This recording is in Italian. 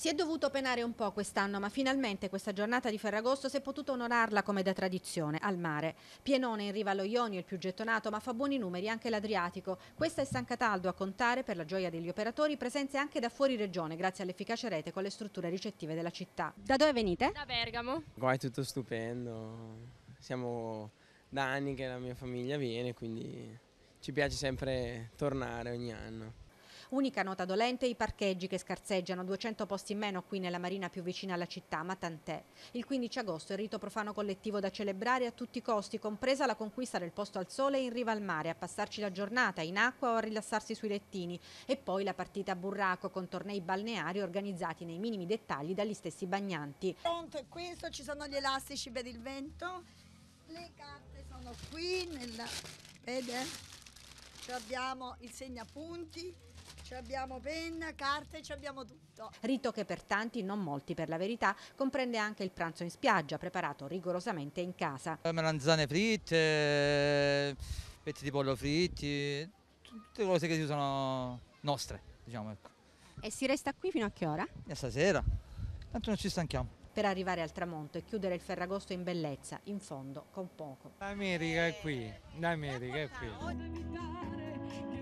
Si è dovuto penare un po' quest'anno, ma finalmente questa giornata di Ferragosto si è potuto onorarla come da tradizione, al mare. Pienone in riva allo Ionio il più gettonato, ma fa buoni numeri anche l'Adriatico. Questa è San Cataldo a contare, per la gioia degli operatori, presenze anche da fuori regione, grazie all'efficace rete con le strutture ricettive della città. Da dove venite? Da Bergamo. Qua è tutto stupendo. Siamo da anni che la mia famiglia viene, quindi ci piace sempre tornare ogni anno. Unica nota dolente i parcheggi che scarseggiano, 200 posti in meno qui nella marina più vicina alla città, ma tant'è. Il 15 agosto è il rito profano collettivo da celebrare a tutti i costi, compresa la conquista del posto al sole in riva al mare, a passarci la giornata in acqua o a rilassarsi sui lettini e poi la partita a burraco con tornei balneari organizzati nei minimi dettagli dagli stessi bagnanti. Pronto è questo, ci sono gli elastici per il vento, le carte sono qui, nella... vede? Cioè abbiamo il segnapunti, ci abbiamo penna, carta e ci abbiamo tutto. Rito che per tanti, non molti per la verità, comprende anche il pranzo in spiaggia, preparato rigorosamente in casa. Eh, melanzane fritte, eh, pezzi di pollo fritti, tutte cose che si usano nostre, diciamo. Ecco. E si resta qui fino a che ora? E stasera, tanto non ci stanchiamo per arrivare al tramonto e chiudere il Ferragosto in bellezza, in fondo con poco. L'America è qui, l'America è qui.